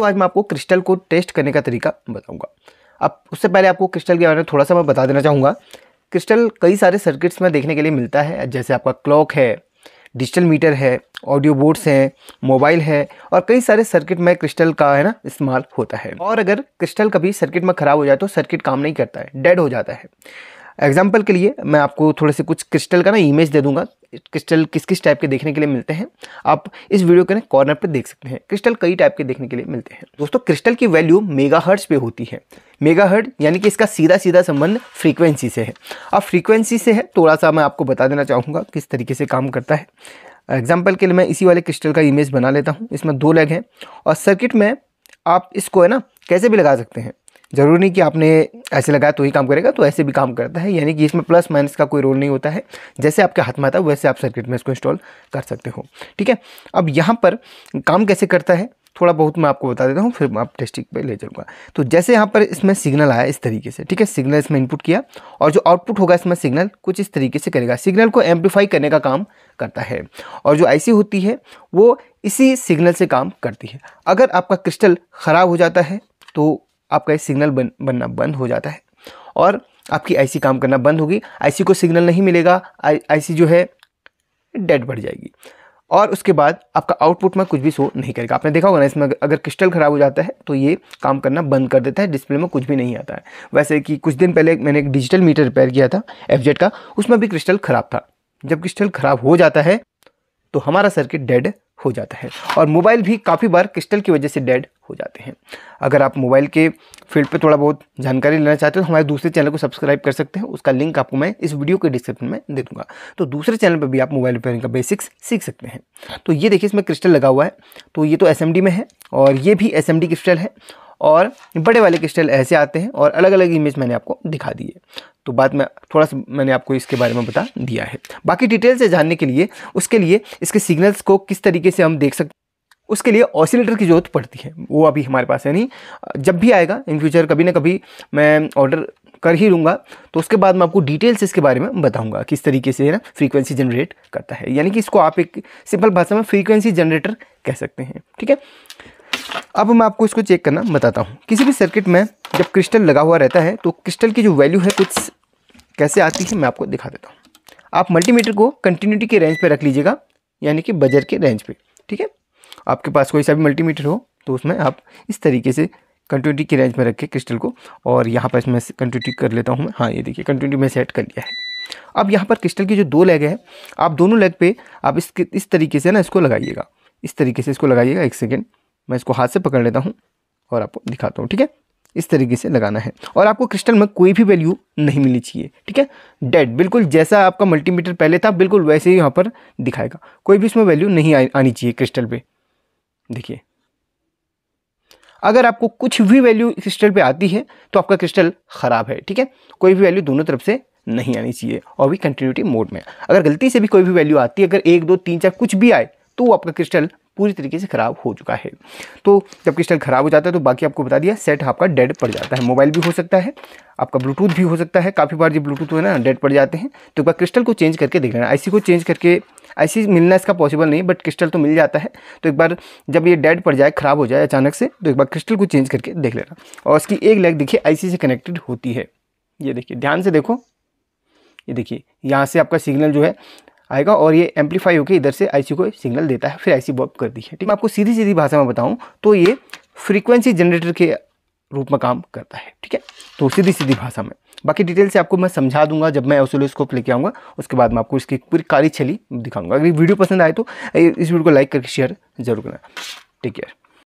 तो आज मैं आपको क्रिस्टल को टेस्ट करने का तरीका बताऊंगा अब उससे पहले आपको क्रिस्टल के बारे में थोड़ा सा मैं बता देना चाहूँगा क्रिस्टल कई सारे सर्किट्स में देखने के लिए मिलता है जैसे आपका क्लॉक है डिजिटल मीटर है ऑडियो बोर्ड्स हैं मोबाइल है और कई सारे सर्किट में क्रिस्टल का है ना इस्तेमाल होता है और अगर क्रिस्टल कभी सर्किट में ख़राब हो जाए तो सर्किट काम नहीं करता है डेड हो जाता है एग्जाम्पल के लिए मैं आपको थोड़े से कुछ क्रिस्टल का ना इमेज दे दूंगा क्रिस्टल किस किस टाइप के देखने के लिए मिलते हैं आप इस वीडियो के ना कॉर्नर पर देख सकते हैं क्रिस्टल कई टाइप के देखने के लिए मिलते हैं दोस्तों क्रिस्टल की वैल्यू मेगा पे होती है मेगा यानी कि इसका सीधा सीधा संबंध फ्रीक्वेंसी से है अब फ्रीक्वेंसी से है थोड़ा सा मैं आपको बता देना चाहूँगा किस तरीके से काम करता है एग्जाम्पल के लिए मैं इसी वाले क्रिस्टल का इमेज बना लेता हूँ इसमें दो लेग हैं और सर्किट में आप इसको है ना कैसे भी लगा सकते हैं ज़रूरी नहीं कि आपने ऐसे लगाया तो ही काम करेगा तो ऐसे भी काम करता है यानी कि इसमें प्लस माइनस का कोई रोल नहीं होता है जैसे आपके हाथ में आता है वैसे आप सर्किट में इसको इंस्टॉल कर सकते हो ठीक है अब यहाँ पर काम कैसे करता है थोड़ा बहुत मैं आपको बता देता हूँ फिर आप टेस्टिंग पे ले जाऊँगा तो जैसे यहाँ पर इसमें सिग्नल आया इस तरीके से ठीक है सिग्नल इसमें इनपुट किया और जो आउटपुट होगा इसमें सिग्नल कुछ इस तरीके से करेगा सिग्नल को एम्पलीफाई करने का काम करता है और जो आईसी होती है वो इसी सिग्नल से काम करती है अगर आपका क्रिस्टल ख़राब हो जाता है तो आपका ये सिग्नल बन बनना बंद हो जाता है और आपकी आईसी काम करना बंद होगी आईसी को सिग्नल नहीं मिलेगा आईसी जो है डेड बढ़ जाएगी और उसके बाद आपका आउटपुट में कुछ भी शो नहीं करेगा आपने देखा होगा ना इसमें अगर क्रिस्टल ख़राब हो जाता है तो ये काम करना बंद कर देता है डिस्प्ले में कुछ भी नहीं आता है वैसे कि कुछ दिन पहले मैंने एक डिजिटल मीटर रिपेयर किया था एफ का उसमें भी क्रिस्टल ख़राब था जब क्रिस्टल ख़राब हो जाता है तो हमारा सर्किट डेड हो जाता है और मोबाइल भी काफ़ी बार क्रिस्टल की वजह से डेड हो जाते हैं अगर आप मोबाइल के फील्ड पे थोड़ा बहुत जानकारी लेना चाहते हो तो हमारे दूसरे चैनल को सब्सक्राइब कर सकते हैं उसका लिंक आपको मैं इस वीडियो के डिस्क्रिप्शन में दे दूँगा तो दूसरे चैनल पर भी आप मोबाइल रिपेयरिंग का बेसिक्स सीख सकते हैं तो ये देखिए इसमें क्रिस्टल लगा हुआ है तो ये तो एस में है और ये भी एस क्रिस्टल है और बड़े वाले क्रिस्टल ऐसे आते हैं और अलग अलग इमेज मैंने आपको दिखा दी है तो बाद में थोड़ा सा मैंने आपको इसके बारे में बता दिया है बाकी डिटेल से जानने के लिए उसके लिए इसके सिग्नल्स को किस तरीके से हम देख सकते उसके लिए ऑसिलेटर की ज़रूरत पड़ती है वो अभी हमारे पास है नहीं जब भी आएगा इन फ्यूचर कभी ना कभी मैं ऑर्डर कर ही लूँगा तो उसके बाद मैं आपको डिटेल से इसके बारे में बताऊँगा किस तरीके से ना फ्रीक्वेंसी जनरेट करता है यानी कि इसको आप एक सिंपल भाषा में फ्रीक्वेंसी जनरेटर कह सकते हैं ठीक है अब मैं आपको इसको चेक करना बताता हूँ किसी भी सर्किट में जब क्रिस्टल लगा हुआ रहता है तो क्रिस्टल की जो वैल्यू है कुछ कैसे आती है मैं आपको दिखा देता हूँ आप मल्टीमीटर को कंटिन्यूटी के रेंज पर रख लीजिएगा यानी कि बजर के रेंज पर ठीक है आपके पास कोई सा भी मल्टीमीटर हो तो उसमें आप इस तरीके से कंटिन्यूटी के रेंज में रख के क्रिस्टल को और यहाँ पर इसमें कंटिन्यूटी कर लेता हूँ मैं हाँ ये देखिए कंटिन्यूटी में सेट कर लिया है अब यहाँ पर क्रिस्टल की जो दो लेग है आप दोनों लेग पे आप इस इस तरीके से ना इसको लगाइएगा इस तरीके से इसको लगाइएगा एक सेकेंड मैं इसको हाथ से पकड़ लेता हूँ और आपको दिखाता हूँ ठीक है इस तरीके से लगाना है और आपको क्रिस्टल में कोई भी वैल्यू नहीं मिलनी चाहिए ठीक है डेड बिल्कुल जैसा आपका मल्टीमीटर पहले था बिल्कुल वैसे ही यहाँ पर दिखाएगा कोई भी इसमें वैल्यू नहीं आनी चाहिए क्रिस्टल पे देखिए अगर आपको कुछ भी वैल्यू क्रिस्टल पे आती है तो आपका क्रिस्टल ख़राब है ठीक है कोई भी वैल्यू दोनों तरफ से नहीं आनी चाहिए और भी कंटिन्यूटी मोड में अगर गलती से भी कोई भी वैल्यू आती है अगर एक दो तीन चार कुछ भी आए तो आपका क्रिस्टल पूरी तरीके से ख़राब हो चुका है तो जब क्रिस्टल ख़राब हो जाता है तो बाकी आपको बता दिया सेट आपका डेड पड़ जाता है मोबाइल भी हो सकता है आपका ब्लूटूथ भी हो सकता है काफ़ी बार जब ब्लूटूथ है ना डेड पड़ जाते हैं तो एक बार क्रिस्टल को चेंज करके देख लेना आईसी को चेंज करके आईसी मिलना इसका पॉसिबल नहीं बट क्रिस्टल तो मिल जाता है तो एक बार जब ये डेड पड़ जाए ख़राब हो जाए अचानक से तो एक बार क्रिस्टल को चेंज करके देख लेना और उसकी एक लेग देखिए आई से कनेक्टेड होती है ये देखिए ध्यान से देखो ये देखिए यहाँ से आपका सिग्नल जो है आएगा और ये एम्पलीफाई होकर इधर से आईसी को सिग्नल देता है फिर आईसी बॉप दी है ठीक है आपको सीधी सीधी भाषा में बताऊँ तो ये फ्रीक्वेंसी जनरेटर के रूप में काम करता है ठीक है तो सीधी सीधी भाषा में बाकी डिटेल से आपको मैं समझा दूंगा जब मैं ओसोलोस्कोप लेके आऊँगा उसके बाद मैं आपको इसकी पूरी कार्यशैली दिखाऊंगा अगर वीडियो पसंद आए तो इस वीडियो को लाइक करके शेयर जरूर करना टेक केयर